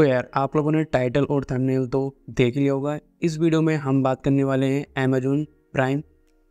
तो यार आप लोगों ने टाइटल और थंबनेल तो देख लिया होगा इस वीडियो में हम बात करने वाले हैं अमेजोन प्राइम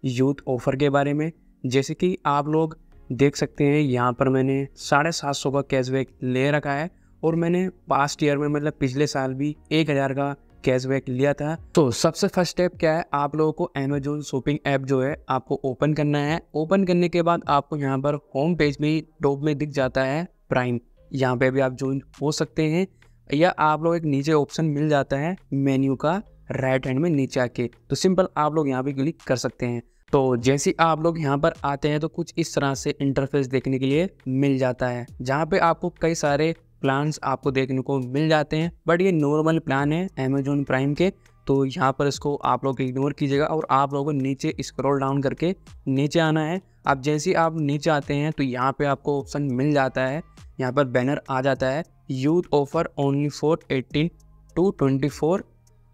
यूथ ऑफ़र के बारे में जैसे कि आप लोग देख सकते हैं यहाँ पर मैंने साढ़े सात सौ का कैशबैक ले रखा है और मैंने पास्ट ईयर में मतलब पिछले साल भी एक हज़ार का कैशबैक लिया था तो सबसे फर्स्ट स्टेप क्या है आप लोगों को अमेजोन शॉपिंग ऐप जो है आपको ओपन करना है ओपन करने के बाद आपको यहाँ पर होम पेज में टॉप में दिख जाता है प्राइम यहाँ पे भी आप ज्वाइन हो सकते हैं या आप लोग एक नीचे ऑप्शन मिल जाता है मेन्यू का राइट हैंड में नीचे आके तो सिंपल आप लोग यहाँ पे क्लिक कर सकते हैं तो जैसे आप लोग यहाँ पर आते हैं तो कुछ इस तरह से इंटरफेस देखने के लिए मिल जाता है जहाँ पे आपको कई सारे प्लान्स आपको देखने को मिल जाते हैं बट ये नॉर्मल प्लान है अमेजोन प्राइम के तो यहाँ पर इसको आप लोग इग्नोर कीजिएगा और आप लोगों को नीचे स्क्रॉल डाउन करके नीचे आना है अब जैसे आप नीचे आते हैं तो यहाँ पे आपको ऑप्शन मिल जाता है यहाँ पर बैनर आ जाता है youth offer only for eighteen to twenty four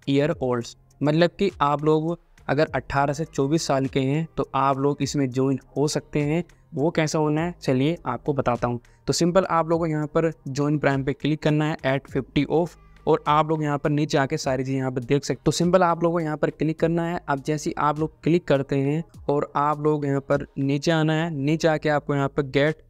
year old मतलब कि आप लोग अगर 18 से 24 साल के हैं तो आप लोग इसमें ज्वाइन हो सकते हैं वो कैसा होना है चलिए आपको बताता हूँ तो सिंपल आप लोगों को यहाँ पर ज्वाइन प्राइम पे क्लिक करना है एट फिफ्टी ऑफ और आप लोग यहाँ पर नीचे आके सारी चीज यहाँ पर देख सकते तो सिंपल आप लोगों को यहाँ पर क्लिक करना है अब जैसे आप लोग क्लिक करते हैं और आप लोग यहाँ पर नीचे आना है नीचे आके आपको यहाँ पर get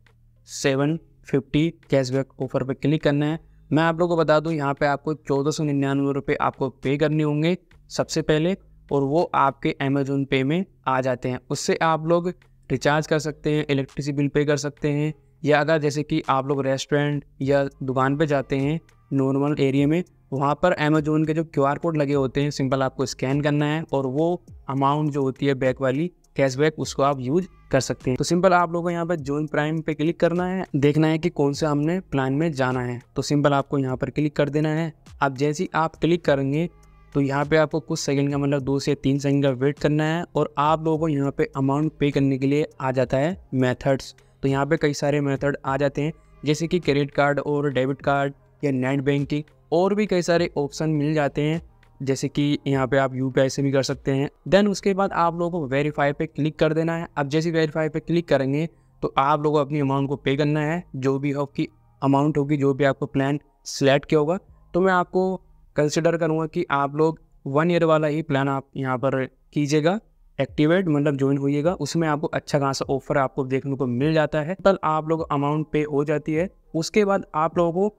seven fifty cashback offer पर क्लिक करना है मैं आप लोगों को बता दूं यहाँ पे आपको चौदह सौ निन्यानवे रुपये आपको पे करने होंगे सबसे पहले और वो आपके अमेजोन पे में आ जाते हैं उससे आप लोग रिचार्ज कर सकते हैं इलेक्ट्रिसिटी बिल पे कर सकते हैं या अगर जैसे कि आप लोग रेस्टोरेंट या दुकान पे जाते हैं नॉर्मल एरिया में वहाँ पर अमेजोन के जो क्यू कोड लगे होते हैं सिंपल आपको स्कैन करना है और वो अमाउंट जो होती है बैक वाली कैशबैक उसको आप यूज कर सकते हैं तो सिंपल आप लोगों को यहाँ पर जॉइन प्राइम पे क्लिक करना है देखना है कि कौन सा हमने प्लान में जाना है तो सिंपल आपको यहाँ पर क्लिक कर देना है आप जैसे ही आप क्लिक करेंगे तो यहाँ पे आपको कुछ सेकंड का मतलब दो से तीन सेकंड का वेट करना है और आप लोगों को यहाँ पे अमाउंट पे करने के लिए आ जाता है मेथड्स तो यहाँ पे कई सारे मेथड आ जाते हैं जैसे कि क्रेडिट कार्ड और डेबिट कार्ड या नेट बैंकिंग और भी कई सारे ऑप्शन मिल जाते हैं जैसे कि यहाँ पे आप यू से भी कर सकते हैं देन उसके बाद आप लोगों को वेरीफाई पे क्लिक कर देना है अब जैसे वेरीफाई पे क्लिक करेंगे तो आप लोगों को अपनी अमाउंट को पे करना है जो भी आपकी अमाउंट होगी जो भी आपको प्लान सेलेक्ट किया होगा तो मैं आपको कंसिडर करूँगा कि आप लोग वन ईयर वाला ही प्लान आप यहाँ पर कीजिएगा एक्टिवेट मतलब ज्वाइन होइएगा उसमें आपको अच्छा खासा ऑफर आपको देखने को मिल जाता है तब आप लोग अमाउंट पे हो जाती है उसके बाद आप लोगों को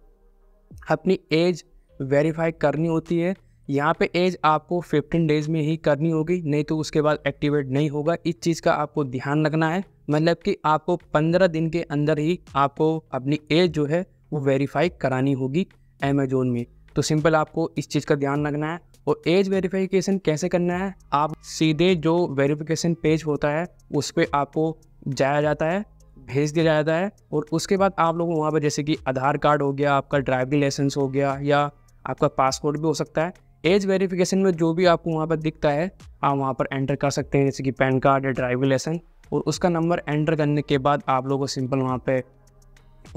अपनी एज वेरीफाई करनी होती है यहाँ पे एज आपको 15 डेज में ही करनी होगी नहीं तो उसके बाद एक्टिवेट नहीं होगा इस चीज़ का आपको ध्यान रखना है मतलब कि आपको 15 दिन के अंदर ही आपको अपनी एज जो है वो वेरीफाई करानी होगी अमेजोन में तो सिंपल आपको इस चीज़ का ध्यान रखना है और एज वेरीफिकेशन कैसे करना है आप सीधे जो वेरीफिकेशन पेज होता है उस पर आपको जाया जाता है भेज दिया जाता है और उसके बाद आप लोग वहाँ पर जैसे कि आधार कार्ड हो गया आपका ड्राइविंग लाइसेंस हो गया या आपका पासपोर्ट भी हो सकता है एज वेरिफिकेशन में जो भी आपको वहाँ पर दिखता है आप वहाँ पर एंटर कर सकते हैं जैसे कि पैन कार्ड या ड्राइविंग लाइसेंस और उसका नंबर एंटर करने के बाद आप लोगों को सिंपल वहाँ पर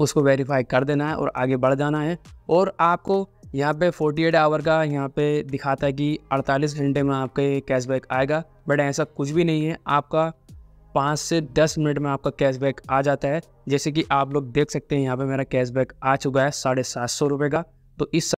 उसको वेरीफाई कर देना है और आगे बढ़ जाना है और आपको यहाँ पे 48 आवर का यहाँ पे दिखाता है कि 48 घंटे में आपके कैशबैक आएगा बट ऐसा कुछ भी नहीं है आपका पाँच से दस मिनट में आपका कैशबैक आ जाता है जैसे कि आप लोग देख सकते हैं यहाँ पे मेरा कैशबैक आ चुका है साढ़े सात सौ का तो इस